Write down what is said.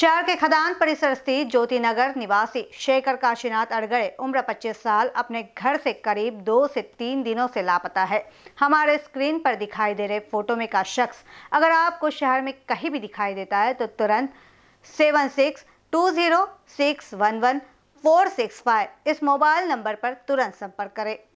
शहर के खदान परिसर स्थित ज्योति नगर निवासी शेखर काशीनाथ अड़गड़े उम्र 25 साल अपने घर से करीब दो से तीन दिनों से लापता है हमारे स्क्रीन पर दिखाई दे रहे फोटो में का शख्स अगर आपको शहर में कहीं भी दिखाई देता है तो तुरंत seven six two zero six one one four six five इस मोबाइल नंबर पर तुरंत संपर्क करें